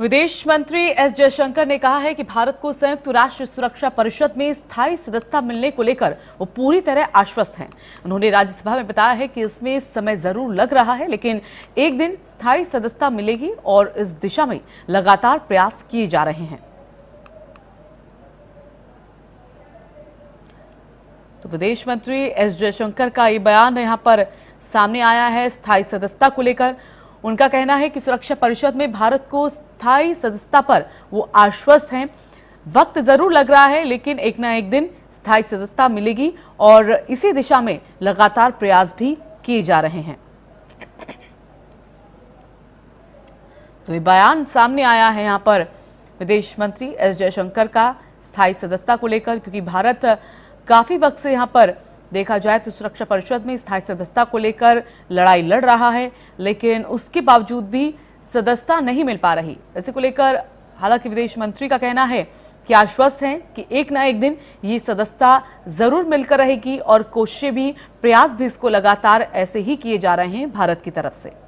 विदेश मंत्री एस जयशंकर ने कहा है कि भारत को संयुक्त राष्ट्र सुरक्षा परिषद में स्थायी सदस्यता मिलने को लेकर वो पूरी तरह आश्वस्त हैं उन्होंने राज्यसभा में बताया है कि इसमें समय जरूर लग रहा है लेकिन एक दिन स्थायी सदस्यता मिलेगी और इस दिशा में लगातार प्रयास किए जा रहे हैं तो विदेश मंत्री एस जयशंकर का ये बयान यहाँ पर सामने आया है स्थायी सदस्यता को लेकर उनका कहना है कि सुरक्षा परिषद में भारत को स्थायी सदस्यता पर वो आश्वस्त हैं वक्त जरूर लग रहा है लेकिन एक ना एक दिन स्थायी सदस्यता मिलेगी और इसी दिशा में लगातार प्रयास भी किए जा रहे हैं तो ये बयान सामने आया है यहाँ पर विदेश मंत्री एस जयशंकर का स्थायी सदस्यता को लेकर क्योंकि भारत काफी वक्त से यहाँ पर देखा जाए तो सुरक्षा परिषद में स्थायी सदस्यता को लेकर लड़ाई लड़ रहा है लेकिन उसके बावजूद भी सदस्यता नहीं मिल पा रही इसी को लेकर हालांकि विदेश मंत्री का कहना है कि आश्वस्त हैं कि एक ना एक दिन ये सदस्यता जरूर मिलकर रहेगी और कोशिशें भी प्रयास भी इसको लगातार ऐसे ही किए जा रहे हैं भारत की तरफ से